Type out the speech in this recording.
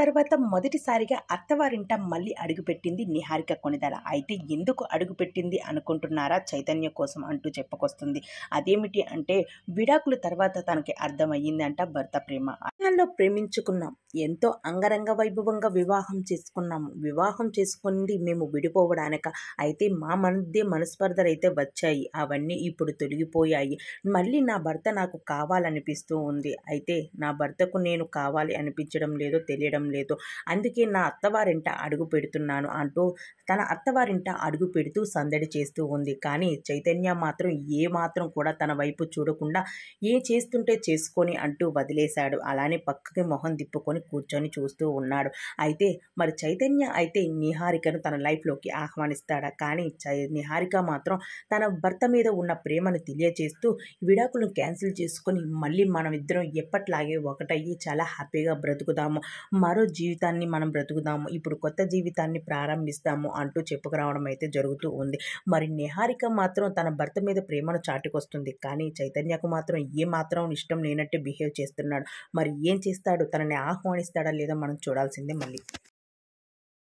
తర్వాత మొదటిసారిగా అత్తవారింట మళ్ళీ అడుగుపెట్టింది నిహారిక కొనిదల అయితే ఎందుకు అడుగుపెట్టింది అనుకుంటున్నారా చైతన్య కోసం అంటూ చెప్పుకొస్తుంది అదేమిటి అంటే విడాకుల తర్వాత తనకి అర్థమయ్యిందంట భర్త ప్రేమ అతనిలో ప్రేమించుకున్నాం ఎంతో అంగరంగ వైభవంగా వివాహం చేసుకున్నాము వివాహం చేసుకుంది మేము విడిపోవడానిక అయితే మా మధ్య మనస్పర్ధలు అయితే వచ్చాయి అవన్నీ ఇప్పుడు తొలగిపోయాయి మళ్ళీ నా భర్త నాకు కావాలనిపిస్తూ ఉంది అయితే నా భర్తకు నేను కావాలి అనిపించడం లేదో తెలియడం రావడం లేదు అందుకే నా అత్తవారింట అడుగు పెడుతున్నాను అంటూ తన అత్తవారింట అడుగు పెడుతూ సందడి చేస్తూ ఉంది కానీ చైతన్య మాత్రం ఏ మాత్రం కూడా తన వైపు చూడకుండా ఏ చేస్తుంటే చేసుకొని అంటూ వదిలేశాడు అలానే పక్కకి మొహం తిప్పుకొని కూర్చొని చూస్తూ ఉన్నాడు అయితే మరి చైతన్య అయితే నిహారికను తన లైఫ్లోకి ఆహ్వానిస్తాడా కానీ నిహారిక మాత్రం తన భర్త మీద ఉన్న ప్రేమను తెలియచేస్తూ విడాకులను క్యాన్సిల్ చేసుకొని మళ్ళీ మనమిద్దరం ఎప్పట్లాగే ఒకటయ్యి చాలా హ్యాపీగా బ్రతుకుదాము మా మరో జీవితాన్ని మనం బ్రతుకుదాము ఇప్పుడు కొత్త జీవితాన్ని ప్రారంభిస్తాము అంటూ చెప్పుకురావడం అయితే జరుగుతూ ఉంది మరి నిహారిక మాత్రం తన భర్త మీద ప్రేమను చాటుకొస్తుంది కానీ చైతన్యకు మాత్రం ఏ మాత్రం ఇష్టం లేనట్టు బిహేవ్ చేస్తున్నాడు మరి ఏం చేస్తాడు తనని ఆహ్వానిస్తాడా లేదా మనం చూడాల్సిందే మళ్ళీ